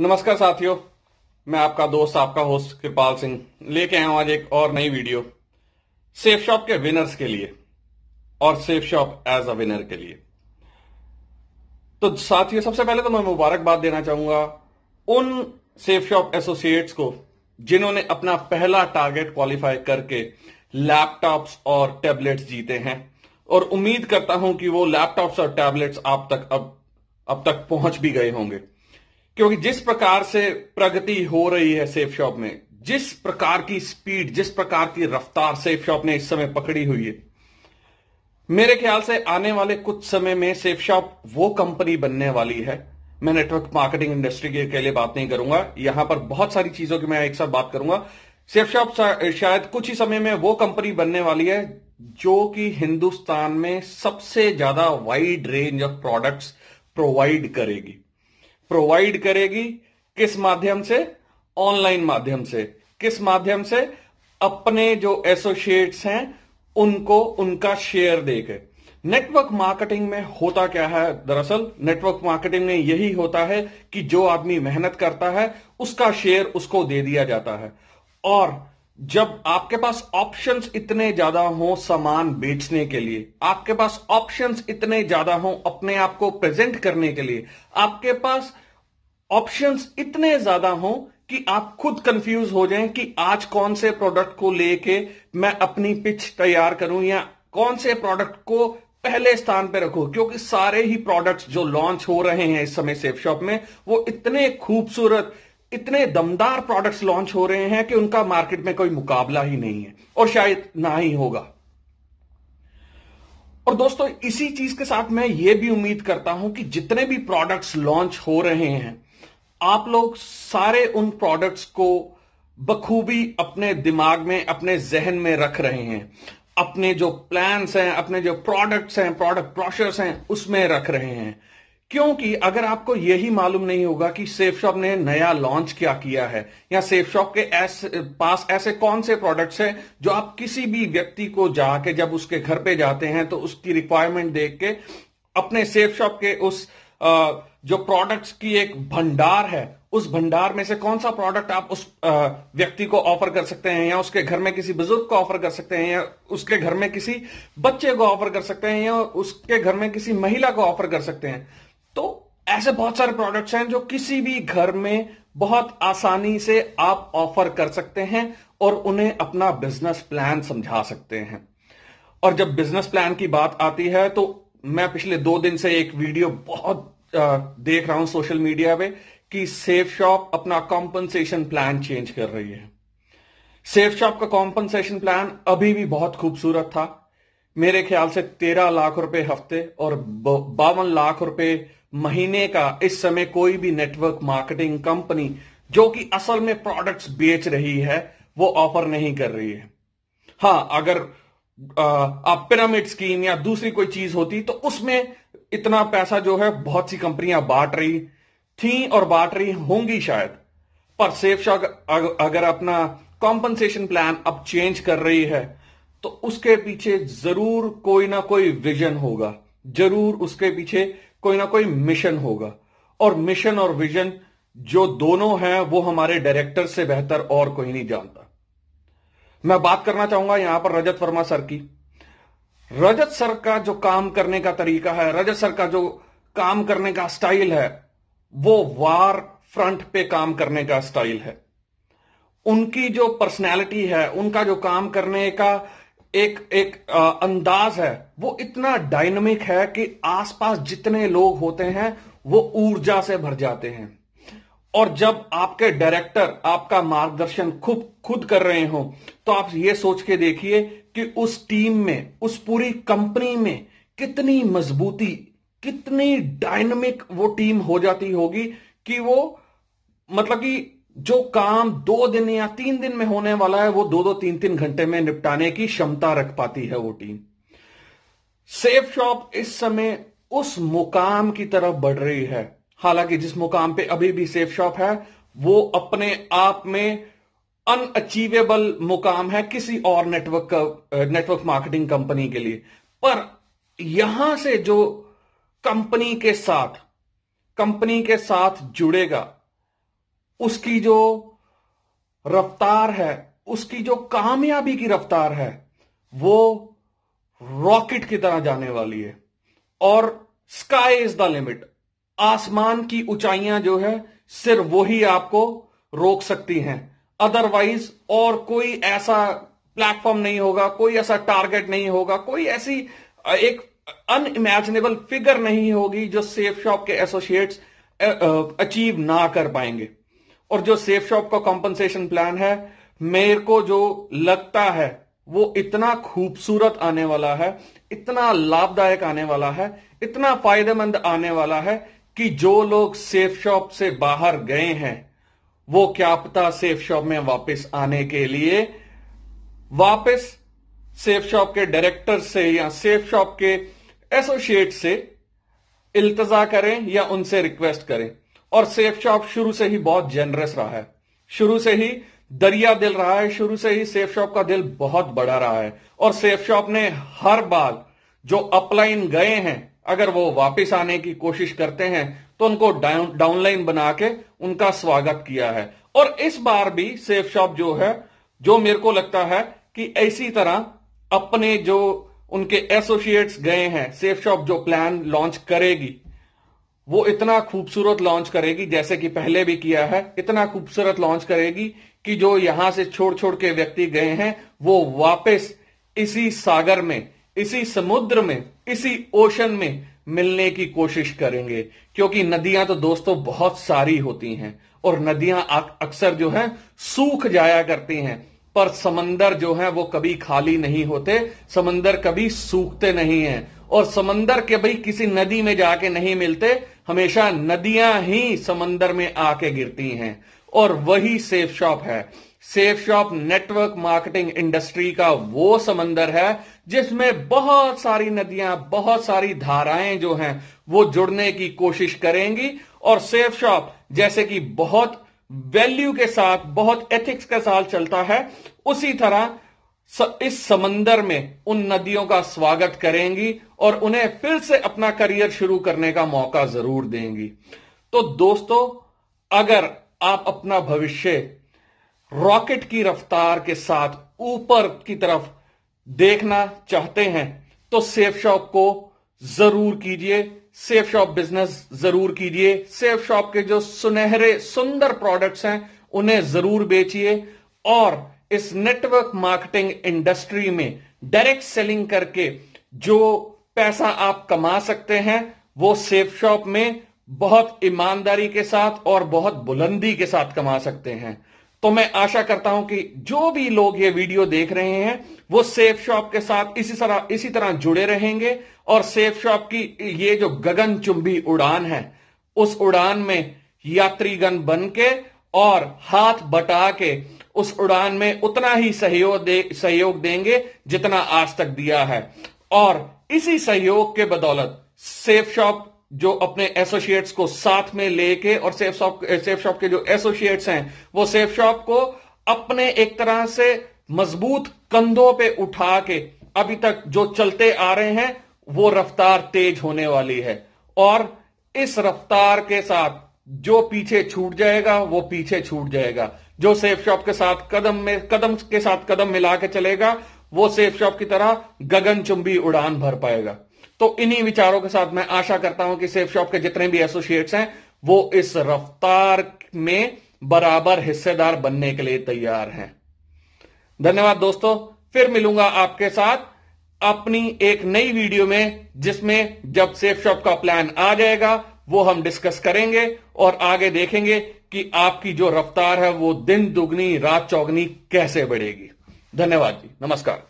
नमस्कार साथियों मैं आपका दोस्त आपका होस्ट कृपाल सिंह लेके आया हूं आज एक और नई वीडियो सेफ शॉप के विनर्स के लिए और Safe Shop as a winner के लिए तो साथियों सबसे पहले तो मैं मुबारकबाद देना चाहूंगा उन सेफ शॉप एसोसिएट्स को जिन्होंने अपना पहला टारगेट क्वालिफाई करके लैपटॉप्स और टैबलेट्स जीते हैं और उम्मीद करता हूं कि वो लैपटॉप्स और टैबलेट्स आप तक अब अब तक पहुंच भी गए होंगे क्योंकि जिस प्रकार से प्रगति हो रही है सेफ शॉप में जिस प्रकार की स्पीड जिस प्रकार की रफ्तार सेफ शॉप ने इस समय पकड़ी हुई है मेरे ख्याल से आने वाले कुछ समय में सेफ शॉप वो कंपनी बनने वाली है मैं नेटवर्क मार्केटिंग इंडस्ट्री के, अकेले बात नहीं करूंगा यहां पर बहुत सारी चीजों की मैं एक साथ बात करूंगा सेफ शॉप शायद कुछ ही समय में वो कंपनी बनने वाली है जो कि हिंदुस्तान में सबसे ज्यादा wide range of products provide करेगी प्रोवाइड करेगी किस माध्यम से ऑनलाइन माध्यम से किस माध्यम से अपने जो एसोसिएट्स हैं उनको उनका शेयर देके नेटवर्क मार्केटिंग में होता क्या है दरअसल नेटवर्क मार्केटिंग में यही होता है कि जो आदमी मेहनत करता है उसका शेयर उसको दे दिया जाता है और जब आपके पास ऑप्शंस इतने ज्यादा हो सामान बेचने के लिए आपके पास ऑप्शंस इतने ज्यादा हो अपने आप को प्रेजेंट करने के लिए आपके पास ऑप्शंस इतने ज्यादा हो कि आप खुद कंफ्यूज हो जाएं कि आज कौन से प्रोडक्ट को लेके मैं अपनी पिच तैयार करूं या कौन से प्रोडक्ट को पहले स्थान पर रखो क्योंकि सारे ही प्रोडक्ट्स जो लॉन्च हो रहे हैं इस समय सेफ शॉप में वो इतने खूबसूरत इतने दमदार प्रोडक्ट्स लॉन्च हो रहे हैं कि उनका मार्केट में कोई मुकाबला ही नहीं है और शायद ना ही होगा और दोस्तों इसी चीज के साथ मैं ये भी उम्मीद करता हूं कि जितने भी प्रोडक्ट्स लॉन्च हो रहे हैं आप लोग सारे उन प्रोडक्ट्स को बखूबी अपने दिमाग में अपने जहन में रख रहे हैं अपने जो प्लान्स हैं अपने जो प्रोडक्ट्स हैं प्रोडक्ट प्रोसेस हैं उसमें रख रहे हैं क्योंकि अगर आपको यही मालूम नहीं होगा कि सेफ शॉप ने नया लॉन्च क्या किया है या सेफ शॉप के ऐस, पास ऐसे कौन से प्रोडक्ट्स हैं जो आप किसी भी व्यक्ति को जाके जब उसके घर पे जाते हैं तो उसकी रिक्वायरमेंट देख के अपने सेफ शॉप के उस आ, जो प्रोडक्ट्स की एक भंडार है उस भंडार में से कौन सा प्रोडक्ट आप उस व्यक्ति को ऑफर कर सकते हैं या उसके घर में किसी बुजुर्ग को ऑफर कर सकते हैं या उसके घर में किसी बच्चे को ऑफर कर सकते हैं या उसके घर में किसी महिला को ऑफर कर सकते हैं तो ऐसे बहुत सारे प्रोडक्ट्स हैं जो किसी भी घर में बहुत आसानी से आप ऑफर कर सकते हैं और उन्हें अपना बिजनेस प्लान समझा सकते हैं और जब बिजनेस प्लान की बात आती है तो मैं पिछले दो दिन से एक वीडियो बहुत देख रहा हूं सोशल मीडिया पे कि सेफ शॉप अपना कॉम्पनसेशन प्लान चेंज कर रही है सेफ शॉप का कॉम्पनसेशन प्लान अभी भी बहुत खूबसूरत था मेरे ख्याल से तेरह लाख रुपए हफ्ते और बावन लाख रुपए महीने का इस समय कोई भी नेटवर्क मार्केटिंग कंपनी जो कि असल में प्रोडक्ट्स बेच रही है वो ऑफर नहीं कर रही है हाँ अगर आप पिरामिड स्कीम या दूसरी कोई चीज होती तो उसमें इतना पैसा जो है बहुत सी कंपनियां बांट रही थी और बांट रही होंगी शायद पर सेफ शॉक अगर अपना कॉम्पनसेशन प्लान अब चेंज कर रही है तो उसके पीछे जरूर कोई ना कोई विजन होगा जरूर उसके पीछे कोई ना कोई मिशन होगा और मिशन और विजन जो दोनों हैं वो हमारे डायरेक्टर से बेहतर और कोई नहीं जानता मैं बात करना चाहूंगा यहां पर रजत वर्मा सर की रजत सर का जो काम करने का तरीका है रजत सर का जो काम करने का स्टाइल है वो वार फ्रंट पे काम करने का स्टाइल है उनकी जो पर्सनैलिटी है उनका जो काम करने का एक एक अंदाज है वो इतना डायनमिक है कि आसपास जितने लोग होते हैं वो ऊर्जा से भर जाते हैं और जब आपके डायरेक्टर आपका मार्गदर्शन खुद खुद कर रहे हो तो आप ये सोच के देखिए कि उस टीम में उस पूरी कंपनी में कितनी मजबूती कितनी डायनमिक वो टीम हो जाती होगी कि वो मतलब कि जो काम दो दिन या तीन दिन में होने वाला है वो दो दो तीन तीन घंटे में निपटाने की क्षमता रख पाती है वो टीम सेफ शॉप इस समय उस मुकाम की तरफ बढ़ रही है हालांकि जिस मुकाम पे अभी भी सेफ शॉप है वो अपने आप में अनअचीवेबल मुकाम है किसी और नेटवर्क नेटवर्क मार्केटिंग कंपनी के लिए पर यहां से जो कंपनी के साथ कंपनी के साथ जुड़ेगा उसकी जो रफ्तार है उसकी जो कामयाबी की रफ्तार है वो रॉकेट की तरह जाने वाली है और स्काई इज द लिमिट आसमान की ऊंचाइयां जो है सिर्फ वही आपको रोक सकती हैं अदरवाइज और कोई ऐसा प्लेटफॉर्म नहीं होगा कोई ऐसा टारगेट नहीं होगा कोई ऐसी एक अनइमेजिनेबल फिगर नहीं होगी जो सेफ शॉप के एसोसिएट्स अचीव ना कर पाएंगे और जो सेफ शॉप का कॉम्पनसेशन प्लान है मेरे को जो लगता है वो इतना खूबसूरत आने वाला है इतना लाभदायक आने वाला है इतना फायदेमंद आने वाला है कि जो लोग सेफ शॉप से बाहर गए हैं वो क्या पता सेफ शॉप में वापस आने के लिए वापस सेफ शॉप के डायरेक्टर से या सेफ शॉप के एसोसिएट से इल्तजा करें या उनसे रिक्वेस्ट करें और सेफ शॉप शुरू से ही बहुत जेनरस रहा है शुरू से ही दरिया दिल रहा है शुरू से ही सेफ शॉप का दिल बहुत बड़ा रहा है और सेफ शॉप ने हर बार जो अपलाइन गए हैं अगर वो वापस आने की कोशिश करते हैं तो उनको डाउन डाउनलाइन बना के उनका स्वागत किया है और इस बार भी सेफ शॉप जो है जो मेरे को लगता है कि ऐसी तरह अपने जो उनके एसोसिएट्स गए हैं सेफ शॉप जो प्लान लॉन्च करेगी वो इतना खूबसूरत लॉन्च करेगी जैसे कि पहले भी किया है इतना खूबसूरत लॉन्च करेगी कि जो यहां से छोड़ छोड़ के व्यक्ति गए हैं वो वापस इसी सागर में इसी समुद्र में इसी ओशन में मिलने की कोशिश करेंगे क्योंकि नदियां तो दोस्तों बहुत सारी होती हैं और नदियां अक्सर जो है सूख जाया करती हैं पर समंदर जो है वो कभी खाली नहीं होते समंदर कभी सूखते नहीं है और समंदर के भाई किसी नदी में जाके नहीं मिलते हमेशा नदियां ही समंदर में आके गिरती हैं और वही सेफ शॉप है Safe Shop network marketing industry का वो समंदर है जिसमें बहुत सारी नदियां बहुत सारी धाराएं जो हैं वो जुड़ने की कोशिश करेंगी और सेफ शॉप जैसे कि बहुत वैल्यू के साथ बहुत एथिक्स के साथ चलता है उसी तरह इस समंदर में उन नदियों का स्वागत करेंगी और उन्हें फिर से अपना करियर शुरू करने का मौका जरूर देंगी तो दोस्तों अगर आप अपना भविष्य रॉकेट की रफ्तार के साथ ऊपर की तरफ देखना चाहते हैं तो सेफ शॉप को जरूर कीजिए सेफ शॉप बिजनेस जरूर कीजिए सेफ शॉप के जो सुनहरे सुंदर प्रोडक्ट्स हैं उन्हें जरूर बेचिए और इस नेटवर्क मार्केटिंग इंडस्ट्री में डायरेक्ट सेलिंग करके जो पैसा आप कमा सकते हैं वो सेफ शॉप में बहुत ईमानदारी के साथ और बहुत बुलंदी के साथ कमा सकते हैं तो मैं आशा करता हूं कि जो भी लोग ये वीडियो देख रहे हैं वो सेफ शॉप के साथ इसी तरह इसी तरह जुड़े रहेंगे और सेफ शॉप की ये जो गगन चुंबी उड़ान है उस उड़ान में यात्रीगण बन के और हाथ बटा के उस उड़ान में उतना ही सहयोग दे सहयोग देंगे जितना आज तक दिया है और इसी सहयोग के बदौलत सेफ शॉप जो अपने एसोसिएट्स को साथ में लेके और सेफ शॉप सेफ शॉप के जो एसोसिएट्स हैं वो सेफ शॉप को अपने एक तरह से मजबूत कंधों पे उठा के अभी तक जो चलते आ रहे हैं वो रफ्तार तेज होने वाली है और इस रफ्तार के साथ जो पीछे छूट जाएगा वो पीछे छूट जाएगा जो सेफ शॉप के साथ कदम में कदम के साथ कदम मिला के चलेगा वो सेफ शॉप की तरह गगनचुंबी उड़ान भर पाएगा तो इन्हीं विचारों के साथ मैं आशा करता हूं कि सेफ शॉप के जितने भी एसोसिएट्स हैं वो इस रफ्तार में बराबर हिस्सेदार बनने के लिए तैयार हैं धन्यवाद दोस्तों फिर मिलूंगा आपके साथ अपनी एक नई वीडियो में जिसमें जब सेफ शॉप का प्लान आ जाएगा वो हम डिस्कस करेंगे और आगे देखेंगे कि आपकी जो रफ्तार है वो दिन दुगनी रात चौगनी कैसे बढ़ेगी धन्यवाद जी नमस्कार